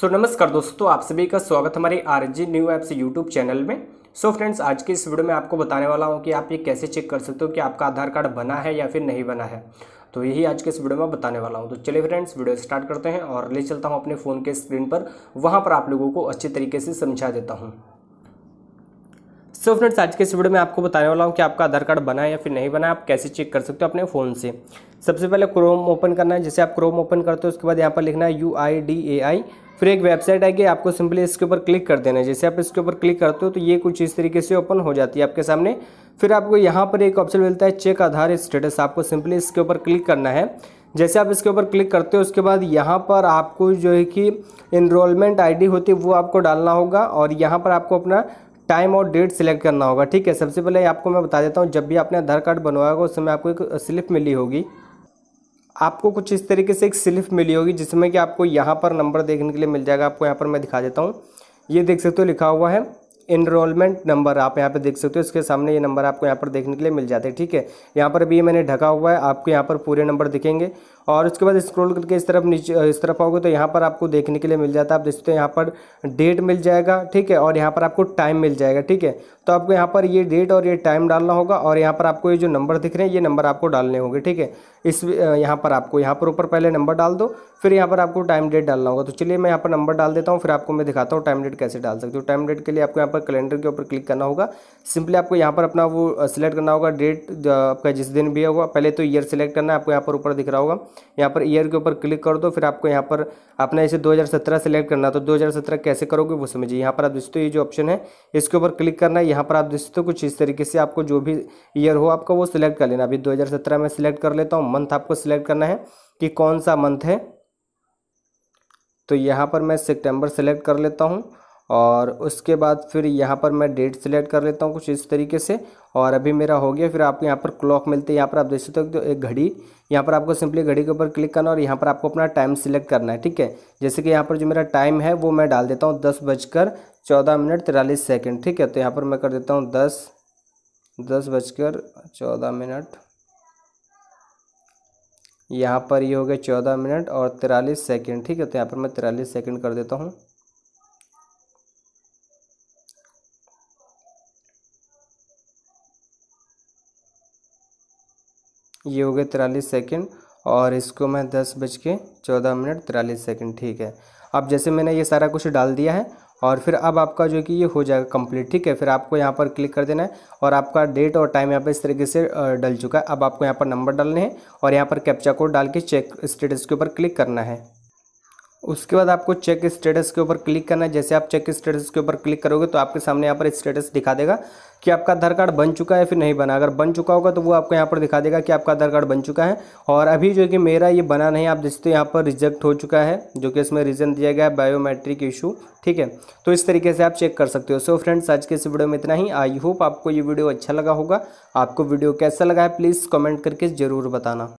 सो so, नमस्कार दोस्तों आप सभी का स्वागत हमारे R G new apps YouTube channel में सो so, फ्रेंड्स आज के इस वीडियो में आपको बताने वाला हूँ कि आप ये कैसे चेक कर सकते हो कि आपका आधार कार्ड बना है या फिर नहीं बना है तो यही आज के इस वीडियो में बताने वाला हूँ तो चलिए फ्रेंड्स वीडियो स्टार्ट करते हैं और ले चलता हूँ अपने फ़ोन के स्क्रीन पर वहाँ पर आप लोगों को अच्छे तरीके से समझा देता हूँ सो फ्रेंड्स आज के इस वीडियो में आपको बताने वाला हूँ कि आपका आधार कार्ड बना है या फिर नहीं बना आप कैसे चेक कर सकते हो अपने फ़ोन से सबसे पहले क्रोम ओपन करना है जैसे आप क्रोम ओपन करते हो उसके बाद यहाँ पर लिखना है यू आई डी ए आई फिर एक वेबसाइट आएगी आपको सिंपली इसके ऊपर क्लिक कर देना है जैसे आप इसके ऊपर क्लिक करते हो तो ये कुछ इस तरीके से ओपन हो जाती है आपके सामने फिर आपको यहाँ पर एक ऑप्शन मिलता है चेक आधार स्टेटस आपको सिंपली इसके ऊपर क्लिक करना है जैसे आप इसके ऊपर क्लिक करते हो उसके बाद यहाँ पर आपको जो है कि इनरोलमेंट आईडी होती है वो आपको डालना होगा और यहाँ पर आपको अपना टाइम और डेट सेलेक्ट करना होगा ठीक है सबसे पहले आपको मैं बता देता हूँ जब भी आपने आधार कार्ड बनवाया होगा उस समय आपको एक स्लिप मिली होगी आपको कुछ इस तरीके से एक स्लिप मिली होगी जिसमें कि आपको यहाँ पर नंबर देखने के लिए मिल जाएगा आपको यहाँ पर मैं दिखा देता हूँ ये देख सकते हो लिखा हुआ है इनरोलमेंट नंबर आप यहाँ पे देख सकते हो इसके सामने ये नंबर आपको यहाँ पर देखने के लिए मिल जाते हैं ठीक है यहाँ पर भी मैंने ढका हुआ है आपको यहाँ पर पूरे नंबर दिखेंगे और उसके बाद स्क्रॉल करके इस तरफ नीचे इस तरफ आओगे तो यहाँ पर आपको देखने के लिए मिल जाता है आप देख सकते हो यहाँ पर डेट मिल जाएगा ठीक है और यहाँ पर आपको टाइम मिल जाएगा ठीक है तो आपको यहाँ पर ये डेट और ये टाइम डालना होगा और यहाँ पर आपको ये जो नंबर दिख रहे हैं ये नंबर आपको डालने होंगे ठीक है इस यहाँ पर आपको यहाँ पर ऊपर पहले नंबर डाल दो फिर यहाँ पर आपको टाइम डेट डालना होगा तो चलिए मैं यहाँ पर नंबर डाल देता हूँ फिर आपको मैं दिखाता हूँ टाइम डेट कैसे डाल सकते हो टाइम डेट के लिए आपको यहाँ पर कैलेंडर के ऊपर क्लिक करना होगा सिंपली आपको यहाँ पर अपना वो सिलेक्ट करना होगा डेट आपका जिस दिन भी होगा पहले तो ईयर सिलेक्ट करना है आपको यहाँ पर ऊपर दिख रहा होगा यहाँ पर ईयर के ऊपर क्लिक कर दो फिर आपको यहाँ पर आपने इसे 2017 सिलेक्ट करना तो 2017 कैसे करोगे वो समझिए यहाँ पर आप दोस्तों ये जो ऑप्शन है इसके ऊपर क्लिक करना है यहाँ पर आप दोस्तों कुछ इस तरीके से आपको जो भी ईयर हो आपका वो सिलेक्ट कर लेना अभी 2017 में सिलेक्ट कर लेता हूँ मंथ आपको सिलेक्ट करना है कि कौन सा मंथ है तो यहाँ पर मैं सितंबर सेलेक्ट कर लेता हूँ और उसके बाद फिर यहाँ पर मैं डेट सेलेक्ट कर लेता हूँ कुछ इस तरीके से और अभी मेरा हो गया फिर आप यहाँ पर क्लॉक मिलती है यहाँ पर आप देख सकते हो तो एक घड़ी यहाँ पर आपको सिंपली घड़ी के ऊपर क्लिक करना और यहाँ पर आपको अपना टाइम सिलेक्ट करना है ठीक है जैसे कि यहाँ पर जो मेरा टाइम है वो मैं डाल देता हूँ दस बजकर चौदह मिनट तिरालीस सेकेंड ठीक है तो यहाँ पर मैं कर देता हूँ दस दस बजकर चौदह मिनट यहाँ पर ये यह हो गया चौदह मिनट और तिरालीस सेकेंड ठीक है तो यहाँ पर मैं तिरालीस सेकेंड कर देता हूँ ये हो गए तिरालीस सेकेंड और इसको मैं दस बज के चौदह मिनट तिरालीस सेकेंड ठीक है अब जैसे मैंने ये सारा कुछ डाल दिया है और फिर अब आपका जो कि ये हो जाएगा कंप्लीट ठीक है फिर आपको यहाँ पर क्लिक कर देना है और आपका डेट और टाइम यहाँ पर इस तरीके से डल चुका है अब आपको यहाँ पर नंबर डालने हैं और यहाँ पर कैप्चा कोड डाल के चेक स्टेटस के ऊपर क्लिक करना है उसके बाद आपको चेक स्टेटस के ऊपर क्लिक करना है जैसे आप चेक स्टेटस के ऊपर क्लिक करोगे तो आपके सामने यहाँ पर स्टेटस दिखा देगा कि आपका आधार कार्ड बन चुका है फिर नहीं बना अगर बन चुका होगा तो वो आपको यहाँ पर दिखा देगा कि आपका आधार कार्ड बन चुका है और अभी जो कि मेरा ये बना नहीं आप देखते तो यहाँ पर रिजेक्ट हो चुका है जो कि इसमें रीज़न दिया गया है बायोमेट्रिक इशू ठीक है तो इस तरीके से आप चेक कर सकते हो सो फ्रेंड्स आज के इस वीडियो में इतना ही आई होप आपको ये वीडियो अच्छा लगा होगा आपको वीडियो कैसा लगा है प्लीज़ कमेंट करके ज़रूर बताना